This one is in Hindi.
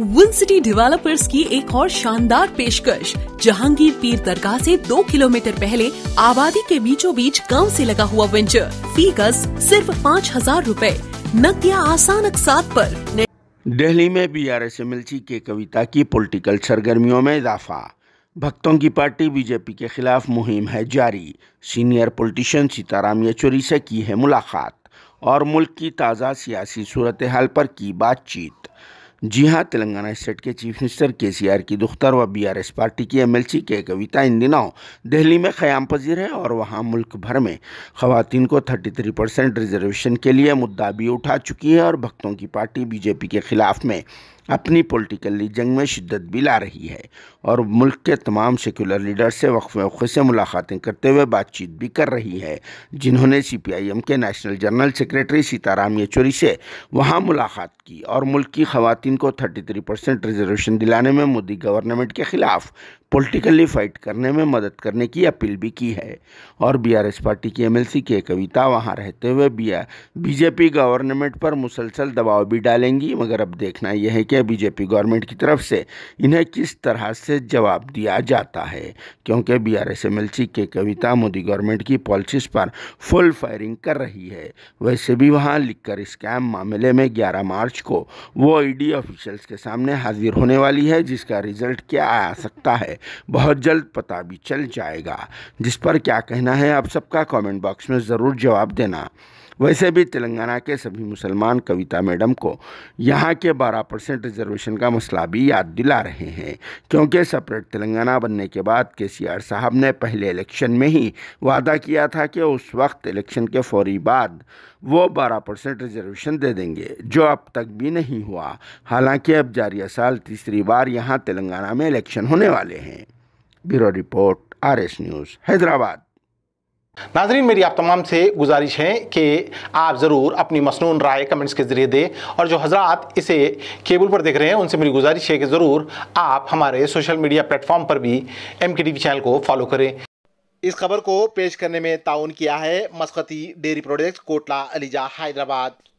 विन सिटी डेवलपर्स की एक और शानदार पेशकश जहांगीर पीर दरगाह से दो किलोमीटर पहले आबादी के बीचों बीच गाँव ऐसी लगा हुआ वेंचर फी गज सिर्फ पाँच हजार रूपए नकदिया आसान अकसात आरोप दिल्ली में बी आर एस एमएलसी के कविता की पॉलिटिकल सरगर्मियों में इजाफा भक्तों की पार्टी बीजेपी के खिलाफ मुहिम है जारी सीनियर पॉलिटिशियन सीताराम येचुरी से की है मुलाकात और मुल्क की ताज़ा सियासी सूरत हाल पर की बातचीत जी हाँ तेलंगाना स्टेट के chief minister K C R की दुख्तर व बी आर एस पार्टी की M L C K Kavitha इन दिनों दिल्ली में ख़याम पजीर है और वहाँ मुल्क भर में खवतिन को थर्टी थ्री परसेंट रिजर्वेशन के लिए मुद्दा भी उठा चुकी है और भक्तों की पार्टी बीजेपी के ख़िलाफ़ में अपनी पोलिटिकल जंग में शिद्दत भी ला रही है और मुल्क के तमाम सेकुलर लीडर से वक्फे वक्फे से मुलाकातें करते हुए बातचीत भी कर रही है जिन्होंने सीपीआईएम के national general secretary Sitaram Yechury से वहाँ मुलाकात की और मुल्क की खवतिन को 33 परसेंट रिजर्वेशन दिलाने में मोदी गवर्नमेंट के खिलाफ पॉलिटिकली फाइट करने में मदद करने की अपील भी की है और बीआरएस पार्टी की एमएलसी के कविता वहां रहते हुए बीजेपी गवर्नमेंट पर मुसलसल दबाव भी डालेंगी मगर अब देखना यह है कि बीजेपी गवर्नमेंट की तरफ से इन्हें किस तरह से जवाब दिया जाता है क्योंकि B R K Kavitha Modi government की पॉलिसीज़ पर फुल फायरिंग कर रही है वैसे भी वहाँ लिखकर स्कैम मामले में ग्यारह मार्च को वो ईडी ऑफिशियल्स के सामने हाजिर होने वाली है जिसका रिजल्ट क्या आ सकता है बहुत जल्द पता भी चल जाएगा जिस पर क्या कहना है आप सबका कमेंट बॉक्स में ज़रूर जवाब देना वैसे भी तेलंगाना के सभी मुसलमान कविता मैडम को यहाँ के 12 परसेंट रिजर्वेशन का मसला भी याद दिला रहे हैं क्योंकि सेपरेट तेलंगाना बनने के बाद के साहब ने पहले इलेक्शन में ही वादा किया था कि उस वक्त इलेक्शन के फौरी बाद वो 12 परसेंट रिजर्वेशन दे देंगे जो अब तक भी नहीं हुआ हालांकि अब जारिया साल तीसरी बार यहाँ तेलंगाना में इलेक्शन होने वाले हैं bureau report R news Hyderabad नाजरीन मेरी आप तमाम से गुजारिश है कि आप ज़रूर अपनी मसनून राय कमेंट्स के ज़रिए दें और जो हजरात इसे केबल पर देख रहे हैं उनसे मेरी गुजारिश है कि ज़रूर आप हमारे सोशल मीडिया प्लेटफॉर्म पर भी M K T V channel को फॉलो करें इस खबर को पेश करने में ताउन किया है मस्कती डेयरी प्रोडक्ट कोटला अलीजा हैदराबाद